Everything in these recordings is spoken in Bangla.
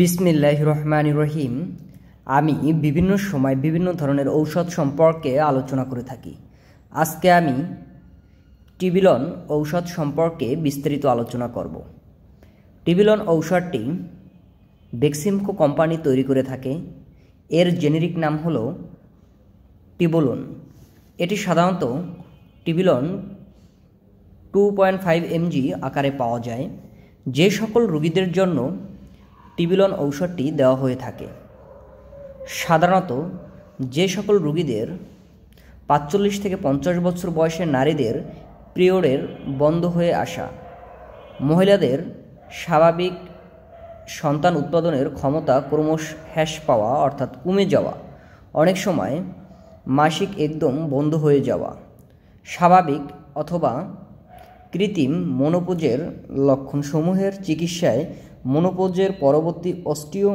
বিসমিল্লাহ রহমান রহিম আমি বিভিন্ন সময় বিভিন্ন ধরনের ঔষধ সম্পর্কে আলোচনা করে থাকি আজকে আমি টিবিলন ঔষধ সম্পর্কে বিস্তারিত আলোচনা করব টিবিলন ঔষধটি বেক্সিমকো কোম্পানি তৈরি করে থাকে এর জেনেরিক নাম হল টিবোলন এটি সাধারণত tibolone two point five mg আকারে পাওয়া যায় যে সকল রুগীদের জন্য টিবিলন ঔষধটি দেওয়া হয়ে থাকে সাধারণত যে সকল রুগীদের পাঁচচল্লিশ থেকে পঞ্চাশ বছর বয়সের নারীদের পিরিয়ডের বন্ধ হয়ে আসা মহিলাদের স্বাভাবিক সন্তান উৎপাদনের ক্ষমতা ক্রমশ হ্যাস পাওয়া অর্থাৎ কমে যাওয়া অনেক সময় মাসিক একদম বন্ধ হয়ে যাওয়া স্বাভাবিক অথবা কৃত্রিম মনোপুজের লক্ষণসমূহের চিকিৎসায় মনোপোজের পরবর্তী অস্টিও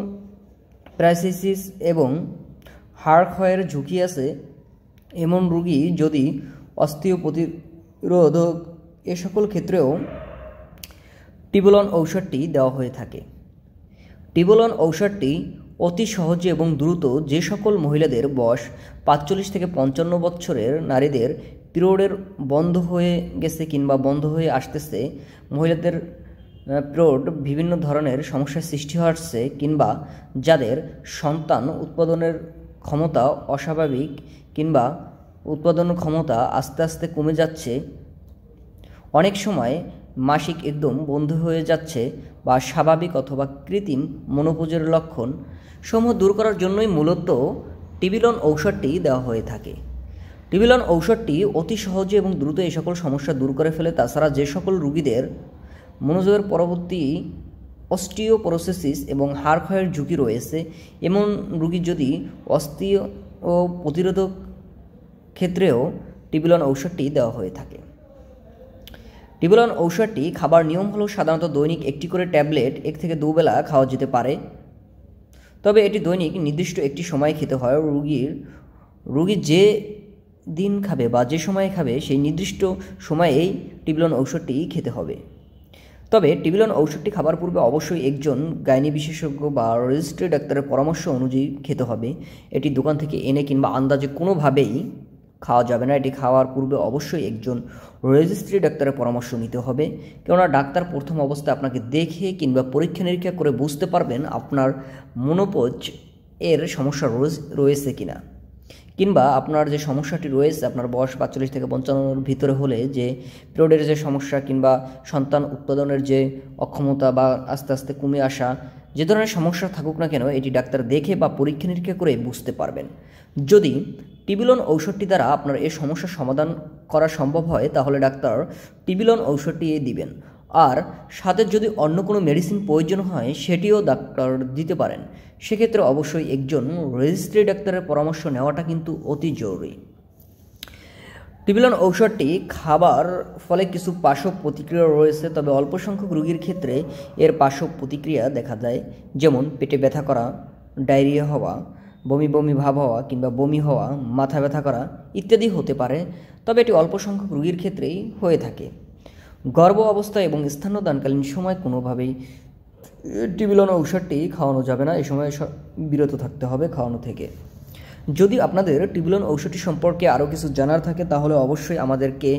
প্রাইসিস এবং হাড় ক্ষয়ের ঝুঁকি আছে এমন রোগী যদি অস্থিও প্রতিরোধক এ সকল ক্ষেত্রেও টিবোলন ঔষধটি দেওয়া হয়ে থাকে টিবোলন ঔষধটি অতি সহজে এবং দ্রুত যে সকল মহিলাদের বয়স পাঁচচল্লিশ থেকে পঞ্চান্ন বছরের নারীদের পিরিয়ডের বন্ধ হয়ে গেছে কিংবা বন্ধ হয়ে আসতেছে মহিলাদের প্রৌঢ় বিভিন্ন ধরনের সমস্যার সৃষ্টি হচ্ছে কিংবা যাদের সন্তান উৎপাদনের ক্ষমতা অস্বাভাবিক কিংবা উৎপাদন ক্ষমতা আস্তে আস্তে কমে যাচ্ছে অনেক সময় মাসিক একদম বন্ধ হয়ে যাচ্ছে বা স্বাভাবিক অথবা কৃত্রিম মনোপুজের লক্ষণ সমূহ দূর করার জন্যই মূলত টিবিলন ঔষধটি দেওয়া হয়ে থাকে টিবিলন ঔষধটি অতি সহজে এবং দ্রুত এই সকল সমস্যা দূর করে ফেলে তাছাড়া যে সকল রুগীদের মনোযোগের পরবর্তী অস্টিওপরোসেসিস এবং হাড় ক্ষয়ের ঝুঁকি রয়েছে এমন রুগীর যদি অস্টিও ও প্রতিরোধক ক্ষেত্রেও টিবিলন ঔষধটি দেওয়া হয়ে থাকে টিবুলন ঔষধটি খাবার নিয়ম হলো সাধারণত দৈনিক একটি করে ট্যাবলেট এক থেকে দুবেলা খাওয়া যেতে পারে তবে এটি দৈনিক নির্দিষ্ট একটি সময় খেতে হয় রুগীর রুগী যে দিন খাবে বা যে সময়ে খাবে সেই নির্দিষ্ট সময়েই টিবুলন ঔষধটি খেতে হবে তবে টিবিলন ঔষধটি খাবার পূর্বে অবশ্যই একজন গাইনি বিশেষজ্ঞ বা রেজিস্ট্রি ডাক্তারের পরামর্শ অনুযায়ী খেতে হবে এটি দোকান থেকে এনে কিংবা আন্দাজে কোনোভাবেই খাওয়া যাবে না এটি খাওয়ার পূর্বে অবশ্যই একজন রেজিস্ট্রি ডাক্তারের পরামর্শ নিতে হবে কেননা ডাক্তার প্রথম অবস্থায় আপনাকে দেখে কিংবা পরীক্ষা নিরীক্ষা করে বুঝতে পারবেন আপনার মনোপজ এর সমস্যা রয়েছে কিনা কিংবা আপনার যে সমস্যাটি রয়েছে আপনার বয়স পাঁচচল্লিশ থেকে পঞ্চান্নর ভিতরে হলে যে পিরিয়ডের যে সমস্যা কিংবা সন্তান উৎপাদনের যে অক্ষমতা বা আস্তে আস্তে কমে আসা যে ধরনের সমস্যা থাকুক না কেন এটি ডাক্তার দেখে বা পরীক্ষা নিরীক্ষা করে বুঝতে পারবেন যদি টিবিলন ঔষধটি দ্বারা আপনার এই সমস্যার সমাধান করা সম্ভব হয় তাহলে ডাক্তার টিবিলন ঔষধটি দিবেন আর সাথে যদি অন্য কোনো মেডিসিন প্রয়োজন হয় সেটিও ডাক্তার দিতে পারেন সেক্ষেত্রে অবশ্যই একজন রেজিস্ট্রি ডাক্তারের পরামর্শ নেওয়াটা কিন্তু অতি জরুরি টিবিলন ঔষধটি খাবার ফলে কিছু পার্শ্ব প্রতিক্রিয়া রয়েছে তবে অল্প সংখ্যক রুগীর ক্ষেত্রে এর পার্শ্ব প্রতিক্রিয়া দেখা যায় যেমন পেটে ব্যথা করা ডায়রিয়া হওয়া বমি বমি ভাব হওয়া কিংবা বমি হওয়া মাথা ব্যথা করা ইত্যাদি হতে পারে তবে এটি অল্প সংখ্যক রোগীর ক্ষেত্রেই হয়ে থাকে গর্ব অবস্থা এবং স্থানদানকালীন সময় কোনোভাবেই টিবিলন ঔষধটি খাওয়ানো যাবে না এ সময় বিরত থাকতে হবে খাওয়ানো থেকে যদি আপনাদের টিবিলন ঔষধটি সম্পর্কে আরও কিছু জানার থাকে তাহলে অবশ্যই আমাদেরকে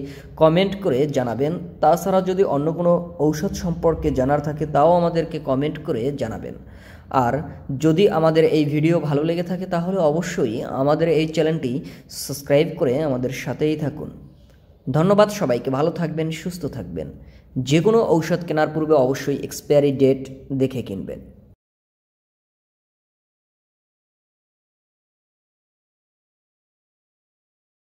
কমেন্ট করে জানাবেন তাছাড়া যদি অন্য কোনো ঔষধ সম্পর্কে জানার থাকে তাও আমাদেরকে কমেন্ট করে জানাবেন আর যদি আমাদের এই ভিডিও ভালো লেগে থাকে তাহলে অবশ্যই আমাদের এই চ্যানেলটি সাবস্ক্রাইব করে আমাদের সাথেই থাকুন ধন্যবাদ সবাইকে ভালো থাকবেন সুস্থ থাকবেন যে কোনো ঔষধ কেনার পূর্বে অবশ্যই এক্সপায়ারি ডেট দেখে কিনবেন